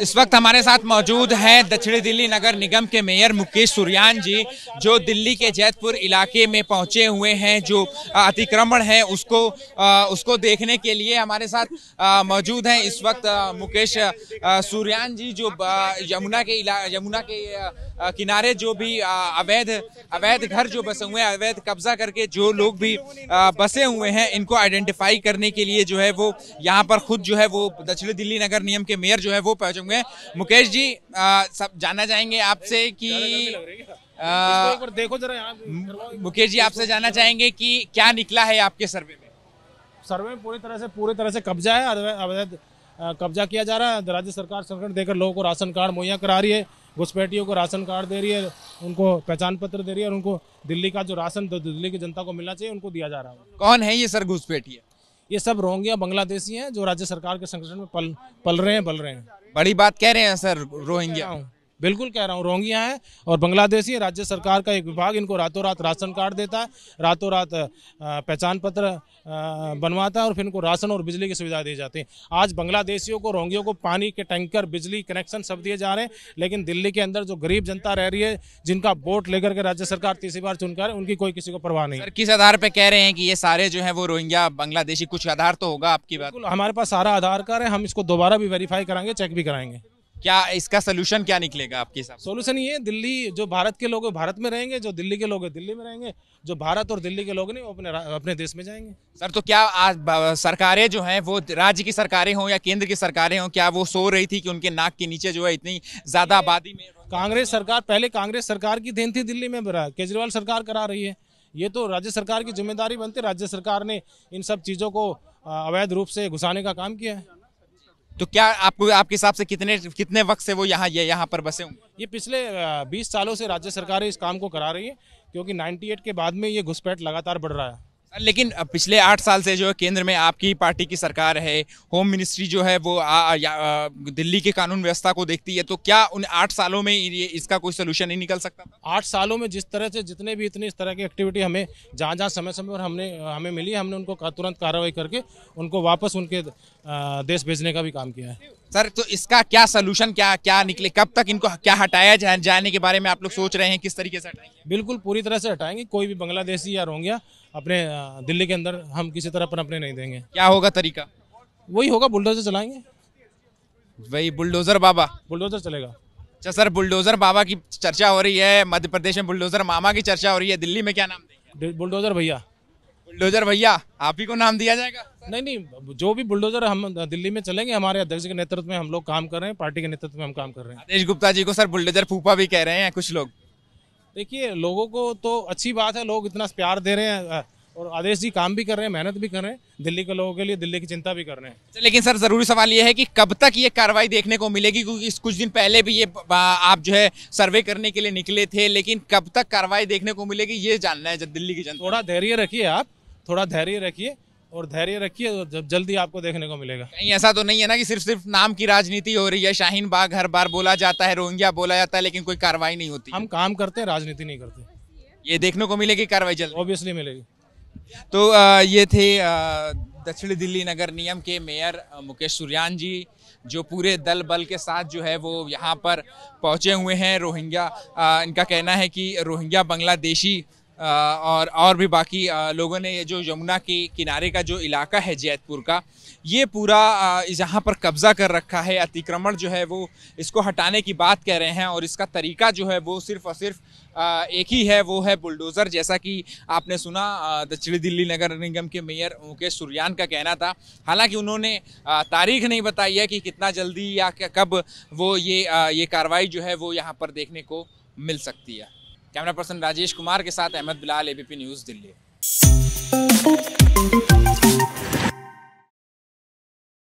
इस वक्त हमारे साथ मौजूद हैं दक्षिणी दिल्ली नगर निगम के मेयर मुकेश सुरयान जी जो दिल्ली के जैतपुर इलाके में पहुंचे हुए हैं जो अतिक्रमण है उसको उसको देखने के लिए हमारे साथ मौजूद हैं इस वक्त मुकेश सुरयान जी जो यमुना के इला यमुना के किनारे जो भी अवैध अवैध घर जो बसे हुए हैं अवैध कब्जा करके जो लोग भी बसे हुए हैं इनको आइडेंटिफाई करने के लिए जो है वो यहाँ पर खुद जो है वो दक्षिणी दिल्ली नगर निगम के मेयर जो है वो चुके हैं मुकेश जी आ, सब जानना चाहेंगे आपसे कि देखो जरा मुकेश जी आपसे जानना चाहेंगे कि क्या निकला है आपके सर्वे में सर्वे में पूरी तरह से पूरी तरह से कब्जा है अवैध कब्जा किया जा रहा है राज्य सरकार संकट देकर लोगों को राशन कार्ड मुहैया करा रही है घुसपैठियों को राशन कार्ड दे रही है उनको पहचान पत्र दे रही है और उनको दिल्ली का जो राशन दिल्ली की जनता को मिलना चाहिए उनको दिया जा रहा है कौन है ये सर घुसपैठिया ये सब रोंगिया बांग्लादेशी हैं जो राज्य सरकार के संगठन में पल पल रहे हैं बल रहे हैं बड़ी बात कह रहे हैं सर रोहिंग्या बिल्कुल कह रहा हूँ रोंगियाँ हैं और बांग्लादेशी है राज्य सरकार का एक विभाग इनको रातों रात राशन कार्ड देता है रातों रात पहचान पत्र बनवाता है और फिर इनको राशन और बिजली की सुविधा दी जाती है आज बांग्लादेशियों को रोंगियों को पानी के टैंकर बिजली कनेक्शन सब दिए जा रहे हैं लेकिन दिल्ली के अंदर जो गरीब जनता रह रही है जिनका वोट लेकर के राज्य सरकार तीसरी बार चुनकर उनकी कोई किसी को परवाह नहीं सर किस आधार पर कह रहे हैं कि ये सारे जो है वो रोहिंग्या बांग्लादेशी कुछ आधार तो होगा आपकी बात हमारे पास सारा आधार कार्ड है हम इसको दोबारा भी वेरीफाई कराएंगे चेक भी कराएंगे क्या इसका सोल्यूशन क्या निकलेगा आपके हिसाब सोल्यूशन ये दिल्ली जो भारत के लोग भारत में रहेंगे जो दिल्ली के लोग दिल्ली में रहेंगे जो भारत और दिल्ली के लोग नहीं वो अपने अपने देश में जाएंगे सर तो क्या आज सरकारें जो हैं वो राज्य की सरकारें हों या केंद्र की सरकारें हों क्या वो सो रही थी कि उनके नाक के नीचे जो है इतनी ज्यादा आबादी में कांग्रेस सरकार पहले कांग्रेस सरकार की देन थी दिल्ली में केजरीवाल सरकार करा रही है ये तो राज्य सरकार की जिम्मेदारी बनती राज्य सरकार ने इन सब चीज़ों को अवैध रूप से घुसाने का काम किया है तो क्या आपको आपके हिसाब से कितने कितने वक्त से वो यहाँ ये यहाँ पर बसे होंगे ये पिछले बीस सालों से राज्य सरकारें इस काम को करा रही है क्योंकि 98 के बाद में ये घुसपैठ लगातार बढ़ रहा है लेकिन पिछले आठ साल से जो है केंद्र में आपकी पार्टी की सरकार है होम मिनिस्ट्री जो है वो आ, या, आ, दिल्ली के कानून व्यवस्था को देखती है तो क्या उन आठ सालों में ये इसका कोई सोल्यूशन नहीं निकल सकता आठ सालों में जिस तरह से जितने भी इतनी इस तरह की एक्टिविटी हमें जहाँ जहाँ समय समय पर हमने हमें मिली हमने उनको तुरंत कार्रवाई करके उनको वापस उनके देश भेजने का भी काम किया है सर तो इसका क्या सोल्यूशन क्या क्या निकले कब तक इनको क्या हटाया जाए जाने के बारे में आप लोग सोच रहे हैं किस तरीके से हटाएंगे बिल्कुल पूरी तरह से हटाएंगे कोई भी बांग्लादेशी या रोहिंग्या अपने दिल्ली के अंदर हम किसी तरह अपने नहीं देंगे क्या होगा तरीका वही होगा बुलडोजर चलाएंगे वही बुलडोजर बाबा बुलडोजर चलेगा अच्छा सर बुलडोजर बाबा की चर्चा हो रही है मध्य प्रदेश में बुलडोजर मामा की चर्चा हो रही है दिल्ली में क्या नाम देंगे बुलडोजर भैया बुलडोजर भैया आप ही को नाम दिया जाएगा नहीं नहीं जो भी बुलडोजर हम दिल्ली में चलेंगे हमारे अध्यक्ष के नेतृत्व में हम लोग काम कर रहे हैं पार्टी के नेतृत्व में हम काम कर रहे हैं आदेश गुप्ता जी को सर बुलडोजर फूफा भी कह रहे हैं कुछ लोग देखिए लोगों को तो अच्छी बात है लोग इतना प्यार दे रहे हैं और आदेश जी काम भी कर रहे हैं मेहनत भी कर रहे हैं दिल्ली के लोगों के लिए दिल्ली की चिंता भी कर रहे हैं अच्छा, लेकिन सर जरूरी सवाल ये है कि कब तक ये कार्रवाई देखने को मिलेगी क्योंकि कुछ दिन पहले भी ये आप जो है सर्वे करने के लिए निकले थे लेकिन कब तक कार्रवाई देखने को मिलेगी ये जानना है जब दिल्ली की जनता थोड़ा धैर्य रखिए आप थोड़ा धैर्य रखिए और धैर्य रखिए जब जल्दी आपको देखने को मिलेगा कहीं ऐसा तो नहीं है ना कि सिर्फ सिर्फ नाम की राजनीति हो रही है शाहीन बाग हर बार बोला जाता है रोहिंग्या बोला जाता है लेकिन कोई कार्रवाई नहीं होती हम काम करते हैं राजनीति नहीं करते ये देखने को मिलेगी कार्रवाई जल्द ऑब्वियसली मिलेगी तो आ, ये थे दक्षिण दिल्ली नगर नियम के मेयर मुकेश सुरयान जी जो पूरे दल बल के साथ जो है वो यहाँ पर पहुँचे हुए हैं रोहिंग्या इनका कहना है कि रोहिंग्या बांग्लादेशी और और भी बाकी लोगों ने ये जो यमुना के किनारे का जो इलाका है जैतपुर का ये पूरा यहाँ पर कब्ज़ा कर रखा है अतिक्रमण जो है वो इसको हटाने की बात कह रहे हैं और इसका तरीका जो है वो सिर्फ और सिर्फ एक ही है वो है बुलडोज़र जैसा कि आपने सुना दक्षिणी दिल्ली नगर निगम के मेयर मुकेश सुरयान का कहना था हालांकि उन्होंने तारीख नहीं बताई है कि कितना जल्दी या कब वो ये ये कार्रवाई जो है वो यहाँ पर देखने को मिल सकती है कैमरा पर्सन राजेश कुमार के साथ अहमद बिलाल एबीपी न्यूज़ दिल्ली